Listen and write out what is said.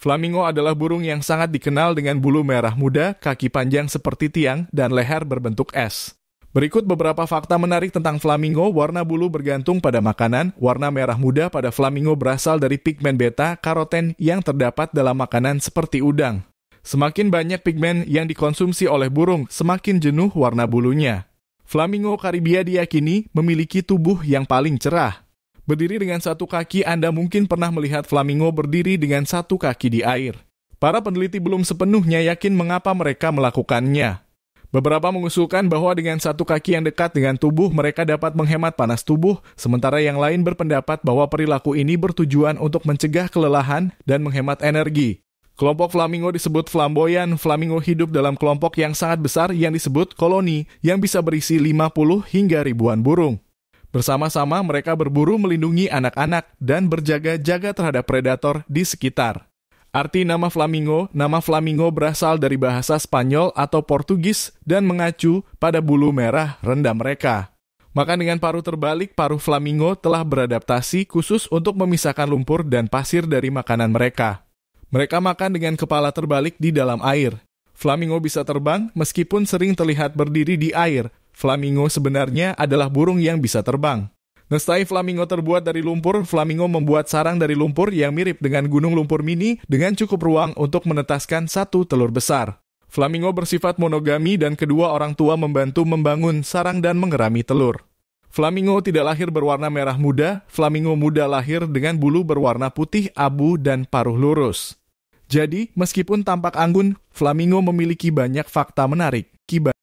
Flamingo adalah burung yang sangat dikenal dengan bulu merah muda, kaki panjang seperti tiang, dan leher berbentuk es. Berikut beberapa fakta menarik tentang flamingo. Warna bulu bergantung pada makanan. Warna merah muda pada flamingo berasal dari pigmen beta karoten yang terdapat dalam makanan seperti udang. Semakin banyak pigmen yang dikonsumsi oleh burung, semakin jenuh warna bulunya. Flamingo Karibia diyakini memiliki tubuh yang paling cerah. Berdiri dengan satu kaki, Anda mungkin pernah melihat flamingo berdiri dengan satu kaki di air. Para peneliti belum sepenuhnya yakin mengapa mereka melakukannya. Beberapa mengusulkan bahwa dengan satu kaki yang dekat dengan tubuh, mereka dapat menghemat panas tubuh, sementara yang lain berpendapat bahwa perilaku ini bertujuan untuk mencegah kelelahan dan menghemat energi. Kelompok flamingo disebut flamboyan. Flamingo hidup dalam kelompok yang sangat besar yang disebut koloni, yang bisa berisi 50 hingga ribuan burung. Bersama-sama mereka berburu melindungi anak-anak dan berjaga-jaga terhadap predator di sekitar. Arti nama flamingo, nama flamingo berasal dari bahasa Spanyol atau Portugis dan mengacu pada bulu merah rendah mereka. Maka dengan paruh terbalik, paruh flamingo telah beradaptasi khusus untuk memisahkan lumpur dan pasir dari makanan mereka. Mereka makan dengan kepala terbalik di dalam air. Flamingo bisa terbang meskipun sering terlihat berdiri di air Flamingo sebenarnya adalah burung yang bisa terbang. Nestai flamingo terbuat dari lumpur, flamingo membuat sarang dari lumpur yang mirip dengan gunung lumpur mini dengan cukup ruang untuk menetaskan satu telur besar. Flamingo bersifat monogami dan kedua orang tua membantu membangun sarang dan mengerami telur. Flamingo tidak lahir berwarna merah muda, flamingo muda lahir dengan bulu berwarna putih, abu, dan paruh lurus. Jadi, meskipun tampak anggun, flamingo memiliki banyak fakta menarik. Kibar.